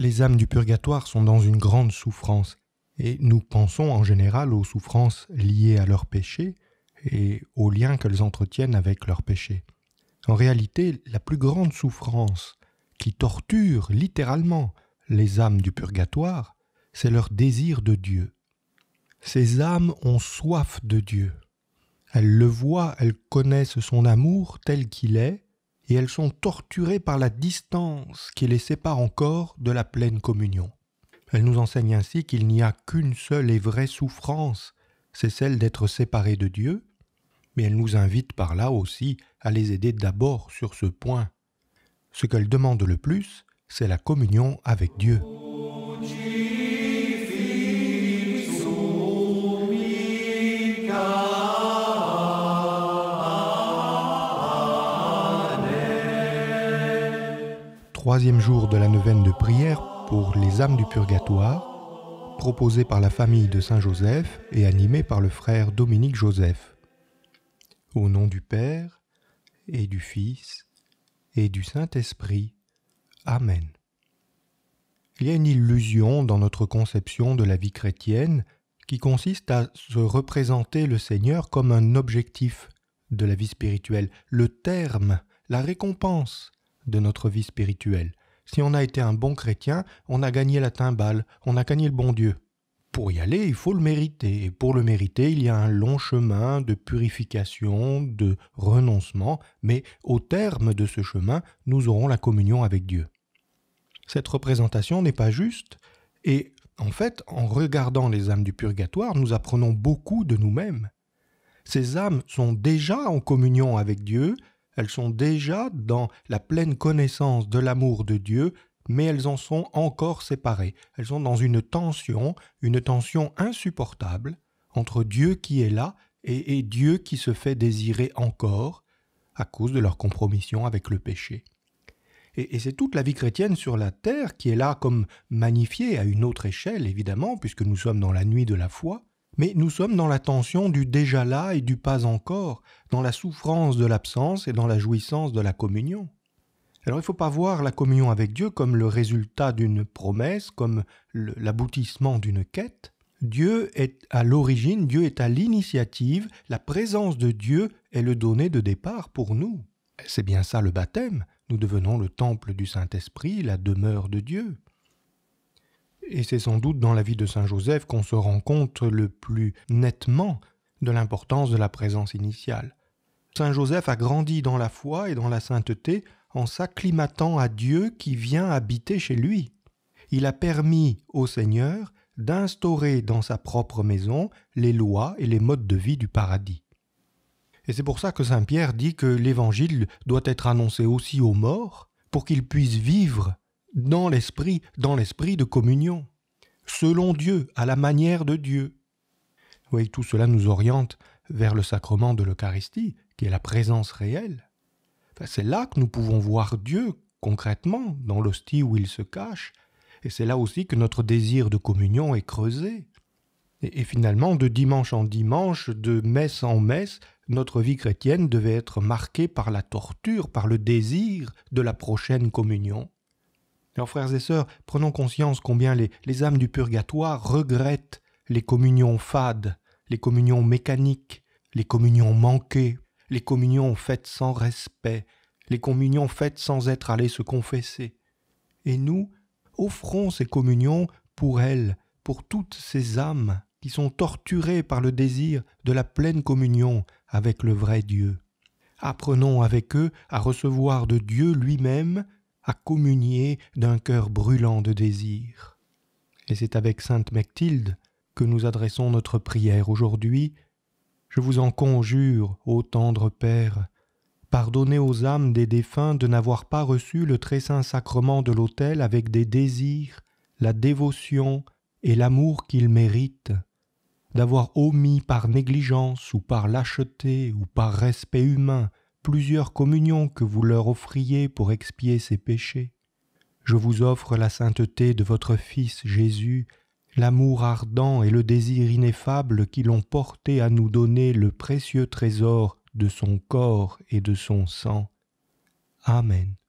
les âmes du purgatoire sont dans une grande souffrance, et nous pensons en général aux souffrances liées à leurs péché et aux liens qu'elles entretiennent avec leurs péchés. En réalité, la plus grande souffrance qui torture littéralement les âmes du purgatoire, c'est leur désir de Dieu. Ces âmes ont soif de Dieu. Elles le voient, elles connaissent son amour tel qu'il est, et elles sont torturées par la distance qui les sépare encore de la pleine communion. Elle nous enseigne ainsi qu'il n'y a qu'une seule et vraie souffrance, c'est celle d'être séparée de Dieu, mais elle nous invite par là aussi à les aider d'abord sur ce point. Ce qu'elle demande le plus, c'est la communion avec Dieu. troisième jour de la neuvaine de prière pour les âmes du purgatoire, proposée par la famille de Saint Joseph et animée par le frère Dominique Joseph. Au nom du Père et du Fils et du Saint-Esprit. Amen. Il y a une illusion dans notre conception de la vie chrétienne qui consiste à se représenter le Seigneur comme un objectif de la vie spirituelle, le terme, la récompense, de notre vie spirituelle. Si on a été un bon chrétien, on a gagné la timbale, on a gagné le bon Dieu. Pour y aller, il faut le mériter, et pour le mériter, il y a un long chemin de purification, de renoncement, mais au terme de ce chemin, nous aurons la communion avec Dieu. Cette représentation n'est pas juste, et en fait, en regardant les âmes du purgatoire, nous apprenons beaucoup de nous-mêmes. Ces âmes sont déjà en communion avec Dieu, elles sont déjà dans la pleine connaissance de l'amour de Dieu, mais elles en sont encore séparées. Elles sont dans une tension, une tension insupportable entre Dieu qui est là et, Dieu qui se fait désirer encore à cause de leur compromission avec le péché. Et, c'est toute la vie chrétienne sur la terre qui est là comme magnifiée à une autre échelle, évidemment, puisque nous sommes dans la nuit de la foi, mais nous sommes dans la tension du déjà là et du pas encore, dans la souffrance de l'absence et dans la jouissance de la communion. Alors il ne faut pas voir la communion avec Dieu comme le résultat d'une promesse, comme l'aboutissement d'une quête. Dieu est à l'origine, Dieu est à l'initiative, la présence de Dieu est le donné de départ pour nous. C'est bien ça le baptême, nous devenons le temple du Saint-Esprit, la demeure de Dieu. Et c'est sans doute dans la vie de Saint Joseph qu'on se rend compte le plus nettement de l'importance de la présence initiale. Saint Joseph a grandi dans la foi et dans la sainteté en s'acclimatant à Dieu qui vient habiter chez lui. Il a permis au Seigneur d'instaurer dans sa propre maison les lois et les modes de vie du paradis. Et c'est pour ça que Saint Pierre dit que l'Évangile doit être annoncé aussi aux morts, pour qu'ils puissent vivre dans l'esprit, dans l'esprit de communion, selon Dieu, à la manière de Dieu. Vous voyez, tout cela nous oriente vers le sacrement de l'Eucharistie, qui est la présence réelle. c'est là que nous pouvons voir Dieu concrètement, dans l'hostie où il se cache, et c'est là aussi que notre désir de communion est creusé. et finalement, de dimanche en dimanche, de messe en messe, notre vie chrétienne devait être marquée par la torture, par le désir de la prochaine communion. Alors frères et sœurs, prenons conscience combien les, les âmes du purgatoire regrettent les communions fades, les communions mécaniques, les communions manquées, les communions faites sans respect, les communions faites sans être allées se confesser. Et nous, offrons ces communions pour elles, pour toutes ces âmes qui sont torturées par le désir de la pleine communion avec le vrai Dieu. Apprenons avec eux à recevoir de Dieu lui-même à communier d'un cœur brûlant de désir. Et c'est avec Sainte Mechtilde que nous adressons notre prière aujourd'hui. Je vous en conjure, ô tendre Père, pardonnez aux âmes des défunts de n'avoir pas reçu le très saint sacrement de l'autel avec des désirs, la dévotion et l'amour qu'ils méritent, d'avoir omis par négligence ou par lâcheté ou par respect humain plusieurs communions que vous leur offriez pour expier ses péchés. Je vous offre la sainteté de votre Fils Jésus, l'amour ardent et le désir ineffable qui l'ont porté à nous donner le précieux trésor de son corps et de son sang. Amen.